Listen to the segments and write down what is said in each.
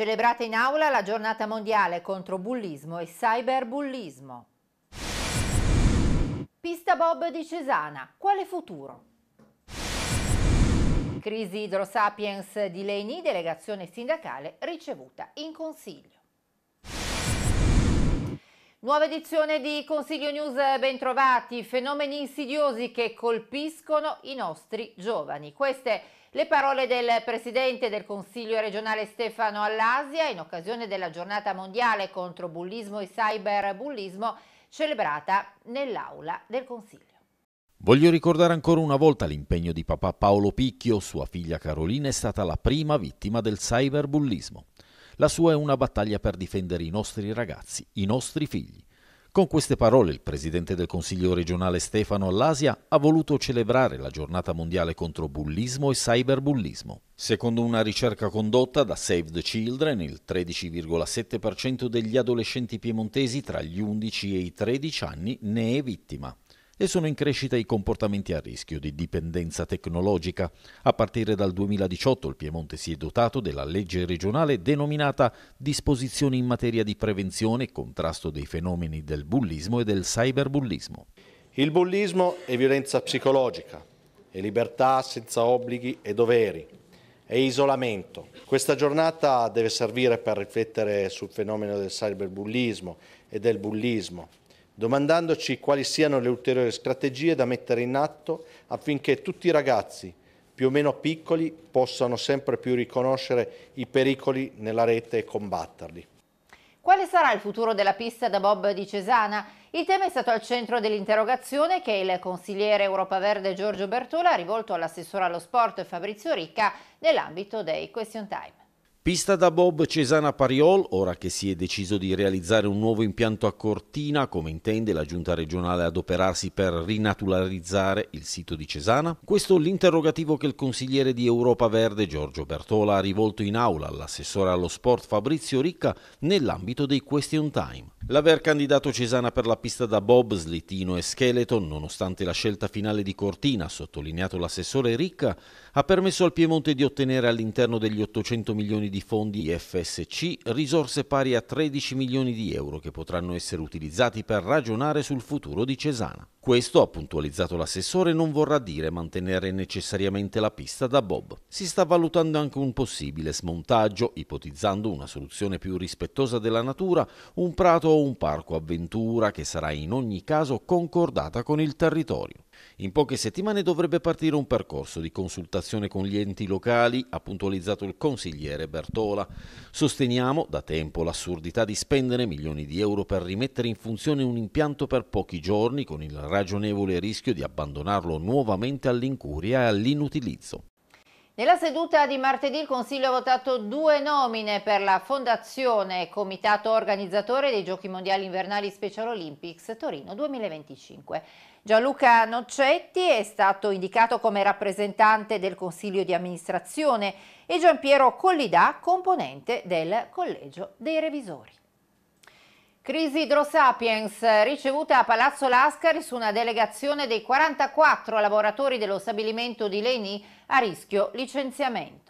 Celebrata in aula la giornata mondiale contro bullismo e cyberbullismo. Pista Bob di Cesana, quale futuro? Crisi Idrosapiens di Leni, delegazione sindacale ricevuta in consiglio. Nuova edizione di Consiglio News, bentrovati, fenomeni insidiosi che colpiscono i nostri giovani. Queste le parole del Presidente del Consiglio regionale Stefano Allasia in occasione della giornata mondiale contro bullismo e cyberbullismo celebrata nell'aula del Consiglio. Voglio ricordare ancora una volta l'impegno di papà Paolo Picchio, sua figlia Carolina è stata la prima vittima del cyberbullismo. La sua è una battaglia per difendere i nostri ragazzi, i nostri figli. Con queste parole il presidente del Consiglio regionale Stefano Allasia ha voluto celebrare la giornata mondiale contro bullismo e cyberbullismo. Secondo una ricerca condotta da Save the Children, il 13,7% degli adolescenti piemontesi tra gli 11 e i 13 anni ne è vittima e sono in crescita i comportamenti a rischio di dipendenza tecnologica. A partire dal 2018 il Piemonte si è dotato della legge regionale denominata Disposizioni in materia di prevenzione e contrasto dei fenomeni del bullismo e del cyberbullismo. Il bullismo è violenza psicologica, è libertà senza obblighi e doveri, è isolamento. Questa giornata deve servire per riflettere sul fenomeno del cyberbullismo e del bullismo, domandandoci quali siano le ulteriori strategie da mettere in atto affinché tutti i ragazzi, più o meno piccoli, possano sempre più riconoscere i pericoli nella rete e combatterli. Quale sarà il futuro della pista da Bob di Cesana? Il tema è stato al centro dell'interrogazione che il consigliere Europa Verde Giorgio Bertola ha rivolto all'assessore allo sport Fabrizio Ricca nell'ambito dei Question Time. Pista da Bob Cesana Pariol, ora che si è deciso di realizzare un nuovo impianto a Cortina, come intende la giunta regionale adoperarsi per rinaturalizzare il sito di Cesana? Questo è l'interrogativo che il consigliere di Europa Verde Giorgio Bertola ha rivolto in aula all'assessore allo sport Fabrizio Ricca nell'ambito dei Question Time. L'aver candidato Cesana per la pista da Bob, slittino e Skeleton, nonostante la scelta finale di Cortina, ha sottolineato l'assessore Ricca, ha permesso al Piemonte di ottenere all'interno degli 800 milioni di di fondi FSC risorse pari a 13 milioni di euro che potranno essere utilizzati per ragionare sul futuro di Cesana. Questo, ha puntualizzato l'assessore, non vorrà dire mantenere necessariamente la pista da Bob. Si sta valutando anche un possibile smontaggio, ipotizzando una soluzione più rispettosa della natura, un prato o un parco avventura che sarà in ogni caso concordata con il territorio. In poche settimane dovrebbe partire un percorso di consultazione con gli enti locali, ha puntualizzato il consigliere Bertola. Sosteniamo da tempo l'assurdità di spendere milioni di euro per rimettere in funzione un impianto per pochi giorni con il ragionevole rischio di abbandonarlo nuovamente all'incuria e all'inutilizzo. Nella seduta di martedì il Consiglio ha votato due nomine per la Fondazione Comitato Organizzatore dei Giochi Mondiali Invernali Special Olympics Torino 2025. Gianluca Noccetti è stato indicato come rappresentante del Consiglio di amministrazione e Giampiero Collidà componente del Collegio dei Revisori. Crisi Hydrosapiens ricevuta a Palazzo Lascari su una delegazione dei 44 lavoratori dello stabilimento di Leni a rischio licenziamento.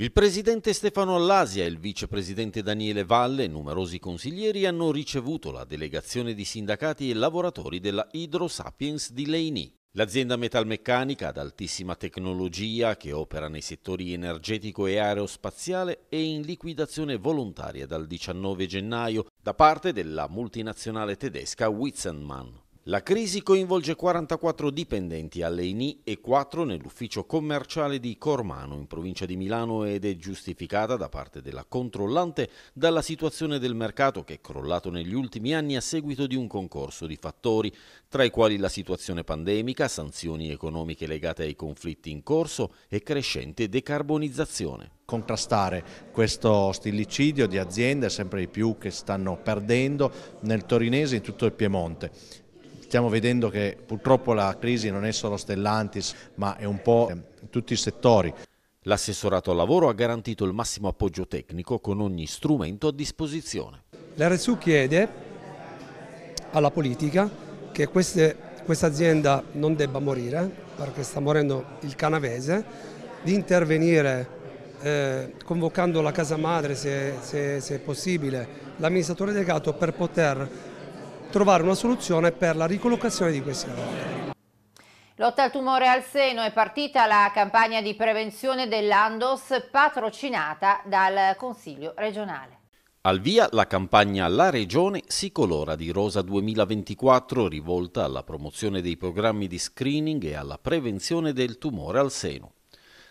Il presidente Stefano Allasia e il vicepresidente Daniele Valle e numerosi consiglieri hanno ricevuto la delegazione di sindacati e lavoratori della Hydro Sapiens di Leini. L'azienda metalmeccanica ad altissima tecnologia che opera nei settori energetico e aerospaziale è in liquidazione volontaria dal 19 gennaio da parte della multinazionale tedesca Witzenmann. La crisi coinvolge 44 dipendenti all'EINI e 4 nell'ufficio commerciale di Cormano in provincia di Milano ed è giustificata da parte della controllante dalla situazione del mercato che è crollato negli ultimi anni a seguito di un concorso di fattori, tra i quali la situazione pandemica, sanzioni economiche legate ai conflitti in corso e crescente decarbonizzazione contrastare questo stillicidio di aziende sempre di più che stanno perdendo nel torinese e in tutto il Piemonte. Stiamo vedendo che purtroppo la crisi non è solo Stellantis, ma è un po' ehm, tutti i settori. L'assessorato al lavoro ha garantito il massimo appoggio tecnico con ogni strumento a disposizione. L'RSU chiede alla politica che queste, questa azienda non debba morire, perché sta morendo il canavese, di intervenire eh, convocando la casa madre se, se, se possibile, l'amministratore delegato per poter trovare una soluzione per la ricollocazione di questi lavoratori. Lotta al tumore al seno è partita la campagna di prevenzione dell'Andos patrocinata dal Consiglio regionale. Al via la campagna La Regione si colora di rosa 2024 rivolta alla promozione dei programmi di screening e alla prevenzione del tumore al seno.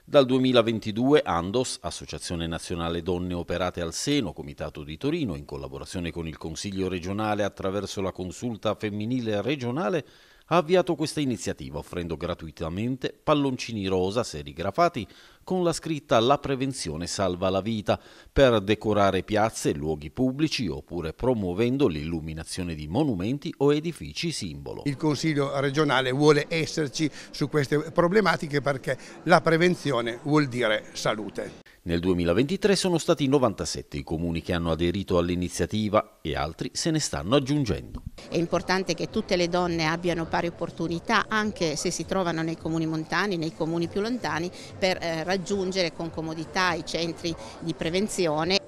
Dal 2022 Andos, Associazione Nazionale Donne Operate al Seno, Comitato di Torino, in collaborazione con il Consiglio regionale attraverso la consulta femminile regionale, ha avviato questa iniziativa offrendo gratuitamente palloncini rosa serigrafati con la scritta La prevenzione salva la vita per decorare piazze e luoghi pubblici oppure promuovendo l'illuminazione di monumenti o edifici simbolo. Il Consiglio regionale vuole esserci su queste problematiche perché la prevenzione vuol dire salute. Nel 2023 sono stati 97 i comuni che hanno aderito all'iniziativa e altri se ne stanno aggiungendo. È importante che tutte le donne abbiano pari opportunità anche se si trovano nei comuni montani, nei comuni più lontani, per eh, raggiungere con comodità i centri di prevenzione.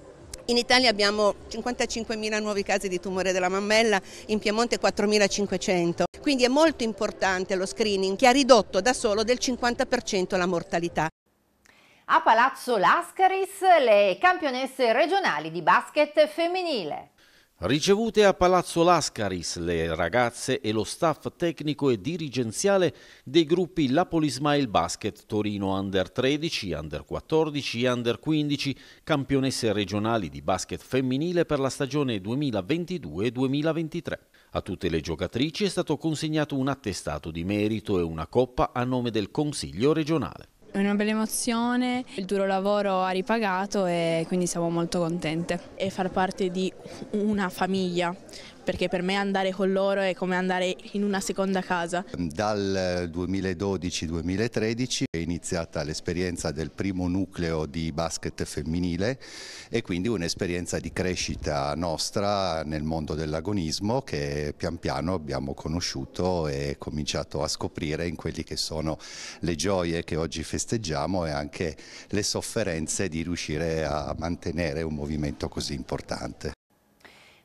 In Italia abbiamo 55.000 nuovi casi di tumore della mammella, in Piemonte 4.500. Quindi è molto importante lo screening che ha ridotto da solo del 50% la mortalità. A Palazzo Lascaris le campionesse regionali di basket femminile. Ricevute a Palazzo Lascaris le ragazze e lo staff tecnico e dirigenziale dei gruppi Lapoli Smile Basket Torino Under 13, Under 14 e Under 15, campionesse regionali di basket femminile per la stagione 2022-2023. A tutte le giocatrici è stato consegnato un attestato di merito e una coppa a nome del Consiglio regionale. È una bella emozione, il duro lavoro ha ripagato e quindi siamo molto contente. E far parte di una famiglia, perché per me andare con loro è come andare in una seconda casa. Dal 2012-2013 eh, è iniziata l'esperienza del primo nucleo di basket femminile e quindi un'esperienza di crescita nostra nel mondo dell'agonismo che pian piano abbiamo conosciuto e cominciato a scoprire in quelli che sono le gioie che oggi festeggiamo e anche le sofferenze di riuscire a mantenere un movimento così importante.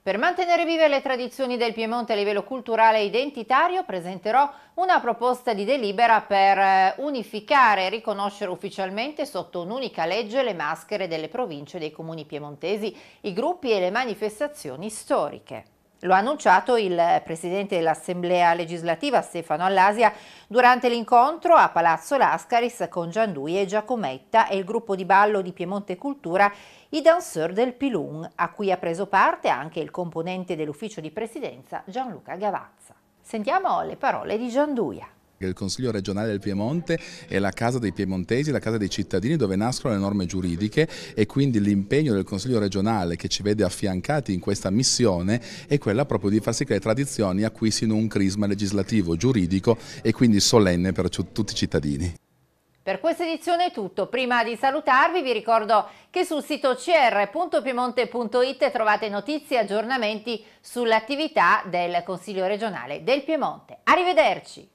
Per mantenere vive le tradizioni del Piemonte a livello culturale e identitario presenterò una proposta di delibera per eh, unificare e riconoscere ufficialmente sotto un'unica legge le maschere delle province e dei comuni piemontesi, i gruppi e le manifestazioni storiche. Lo ha annunciato il presidente dell'Assemblea legislativa Stefano Allasia durante l'incontro a Palazzo Lascaris con Giandui e Giacometta e il gruppo di ballo di Piemonte Cultura I Danseur del Pilung, a cui ha preso parte anche il componente dell'ufficio di presidenza Gianluca Gavazza. Sentiamo le parole di Gianduia perché il Consiglio regionale del Piemonte è la casa dei piemontesi, la casa dei cittadini dove nascono le norme giuridiche e quindi l'impegno del Consiglio regionale che ci vede affiancati in questa missione è quella proprio di far sì che le tradizioni acquisino un crisma legislativo, giuridico e quindi solenne per tutti i cittadini. Per questa edizione è tutto. Prima di salutarvi vi ricordo che sul sito cr.piemonte.it trovate notizie e aggiornamenti sull'attività del Consiglio regionale del Piemonte. Arrivederci!